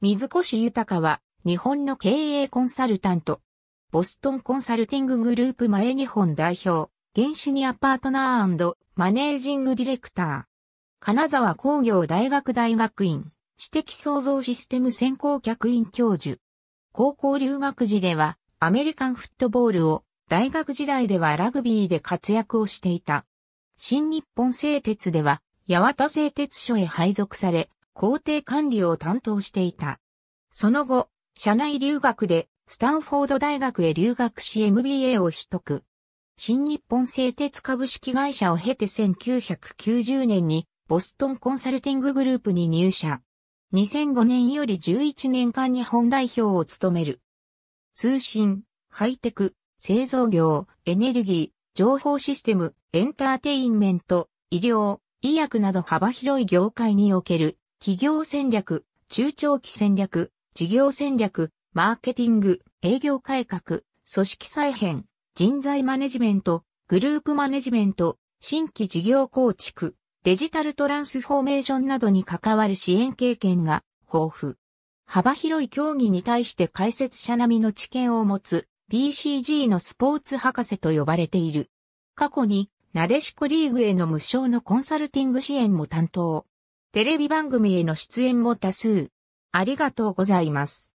水越豊は、日本の経営コンサルタント。ボストンコンサルティンググループ前日本代表、原子ニアパートナーマネージングディレクター。金沢工業大学大学院、知的創造システム専攻客員教授。高校留学時では、アメリカンフットボールを、大学時代ではラグビーで活躍をしていた。新日本製鉄では、八幡製鉄所へ配属され、工程管理を担当していた。その後、社内留学でスタンフォード大学へ留学し MBA を取得。新日本製鉄株式会社を経て1990年にボストンコンサルティンググループに入社。2005年より11年間日本代表を務める。通信、ハイテク、製造業、エネルギー、情報システム、エンターテインメント、医療、医薬など幅広い業界における企業戦略、中長期戦略、事業戦略、マーケティング、営業改革、組織再編、人材マネジメント、グループマネジメント、新規事業構築、デジタルトランスフォーメーションなどに関わる支援経験が豊富。幅広い競技に対して解説者並みの知見を持つ BCG のスポーツ博士と呼ばれている。過去に、なでしこリーグへの無償のコンサルティング支援も担当。テレビ番組への出演も多数。ありがとうございます。